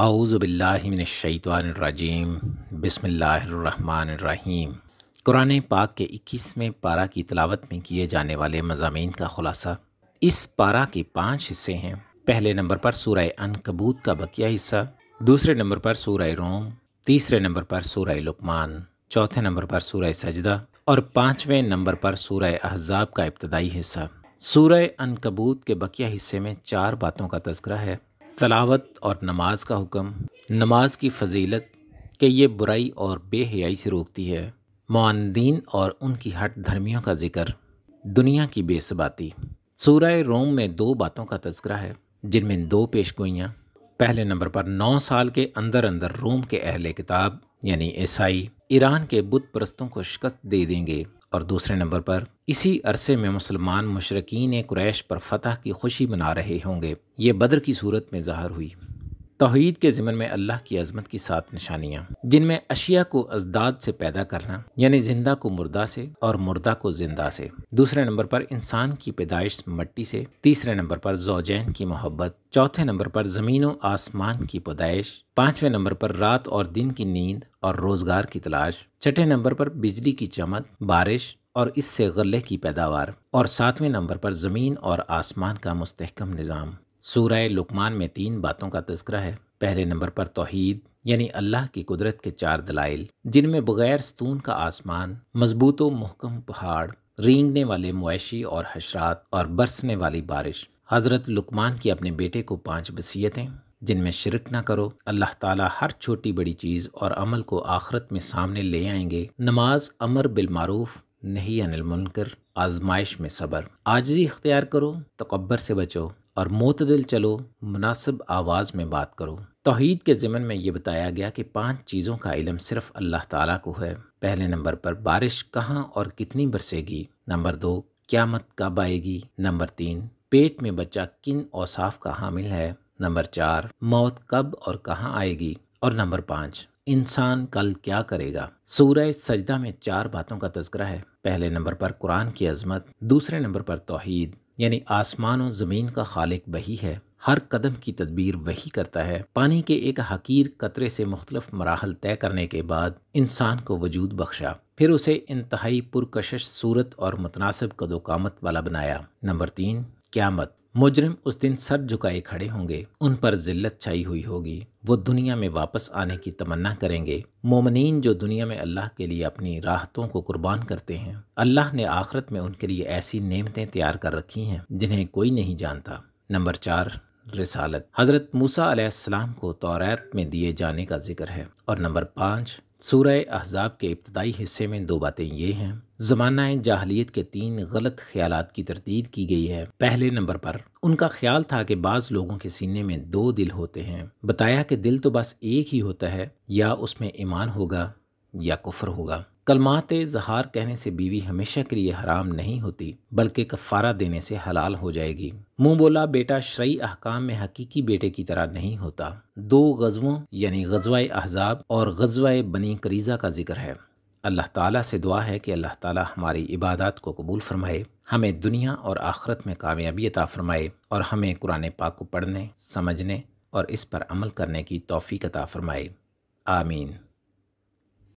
आउज़बिल्लिमिनशैतवानरजीम बसमीम कुरान पाक के इक्कीसवें पारा की तलावत में किए जाने वाले मजामी का ख़ुलासा इस पारा के पाँच हिस्से हैं पहले नंबर पर अन कबूत का बकिया हिस्सा दूसरे नंबर पर सूरह रोम तीसरे नंबर पर सूरह लकमान चौथे नंबर पर सूरह सजदा और पाँचवें नंबर पर सूरह अहजाब का इब्तदाई हिस्सा अन कबूत के बकिया हिस्से में चार बातों का तस्करा है तलावत और नमाज का हुक्म नमाज की फजीलत के ये बुराई और बेहयाई से रोकती है मानदीन और उनकी हट धर्मियों का जिक्र दुनिया की बेसबाती सूरह रोम में दो बातों का तस्करा है जिनमें दो पेश गोइयाँ पहले नंबर पर नौ साल के अंदर अंदर रोम के अहल किताब यानी ईसाई ईरान के बुत परस्तों को शिकस्त दे देंगे और दूसरे नंबर पर इसी अरसे में मुसलमान मशरकिन क्रैश पर फतह की खुशी मना रहे होंगे ये बदर की सूरत में ज़ाहर हुई तोहद के जमन में अल्लाह की अजमत की सात निशानियाँ जिनमें अशिया को अजदाद से पैदा करना यानी जिंदा को मुर्दा से और मुर्दा को जिंदा से दूसरे नंबर पर इंसान की पैदाइश मट्टी से तीसरे नंबर पर जोजैन की मोहब्बत चौथे नंबर पर ज़मीन व आसमान की पैदाइश पाँचवें नंबर पर रात और दिन की नींद और रोज़गार की तलाश छठे नंबर पर बिजली की चमक बारिश और इससे गले की पैदावार और सातवें नंबर पर ज़मीन और आसमान का मुस्तकम निज़ाम सूरह लुकमान में तीन बातों का तस्करा है पहले नंबर पर तोहद यानी अल्लाह की कुदरत के चार दलाइल जिनमें बग़ैर स्तून का आसमान मजबूत व महकम पहाड़ रींगने वाले मुआशी और हशरात और बरसने वाली बारिश हज़रत लुकमान की अपने बेटे को पाँच वसीयतें जिनमें शिरक ना करो अल्लाह ताला हर छोटी बड़ी चीज़ और अमल को आखरत में सामने ले आएंगे नमाज अमर बिलमारूफ नहीं अनिल मुनकर आजमाइश में सबर आज ही इख्तियार करो तकबर से बचो और मतदिल चलो मुनासिब आवाज़ में बात करो तोहद के ज़मन में ये बताया गया कि पांच चीज़ों का इलम सिर्फ अल्लाह ताला को है पहले नंबर पर बारिश कहाँ और कितनी बरसेगी नंबर दो क्यामत कब आएगी नंबर तीन पेट में बच्चा किन औसाफ का हामिल है नंबर चार मौत कब और कहाँ आएगी और नंबर पाँच इंसान कल क्या करेगा सूरह सजदा में चार बातों का तस्करा है पहले नंबर पर कुरान की अजमत दूसरे नंबर पर तोहद यानी आसमान और ज़मीन का खालिक वही है हर कदम की तदबीर वही करता है पानी के एक हकीर कतरे से मुख्तलफ मराहल तय करने के बाद इंसान को वजूद बख्शा फिर उसे इंतहाई पुरकशश सूरत और मुतनासब कदोकामत वाला बनाया नंबर तीन क्यामत मुजरिम उस दिन सर झुकाए खड़े होंगे उन पर जिल्लत छाई हुई होगी वो दुनिया में वापस आने की तमन्ना करेंगे मोमनिन जो दुनिया में अल्लाह के लिए अपनी राहतों को कुर्बान करते हैं अल्लाह ने आखरत में उनके लिए ऐसी नेमतें तैयार कर रखी हैं जिन्हें कोई नहीं जानता नंबर चार रिसालत हज़रत मूसा अलैहिस्सलाम को तौरात में दिए जाने का जिक्र है और नंबर पाँच सूरह अहजाब के इब्तदाई हिस्से में दो बातें ये हैं ज़माना जाहलीत के तीन गलत ख्याल की तरदीद की गई है पहले नंबर पर उनका ख्याल था कि बाज़ लोगों के सीने में दो दिल होते हैं बताया कि दिल तो बस एक ही होता है या उसमें ईमान होगा या कुफर होगा कलमात जहार कहने से बीवी हमेशा के लिए हराम नहीं होती बल्कि कफ़ारा देने से हलाल हो जाएगी मुंह बोला बेटा शरय अहकाम में हकीकी बेटे की तरह नहीं होता दो गज़वों यानी गजवाए अहजाब और गजवाए बनी करीज़ा का जिक्र है अल्लाह ताला से दुआ है कि अल्लाह ताला हमारी इबादत को कबूल फरमाए हमें दुनिया और आखरत में कामयाबी अता फरमाए और हमें कुरान पाक को पढ़ने समझने और इस पर अमल करने की तोफ़ी अता फरमाए आमीन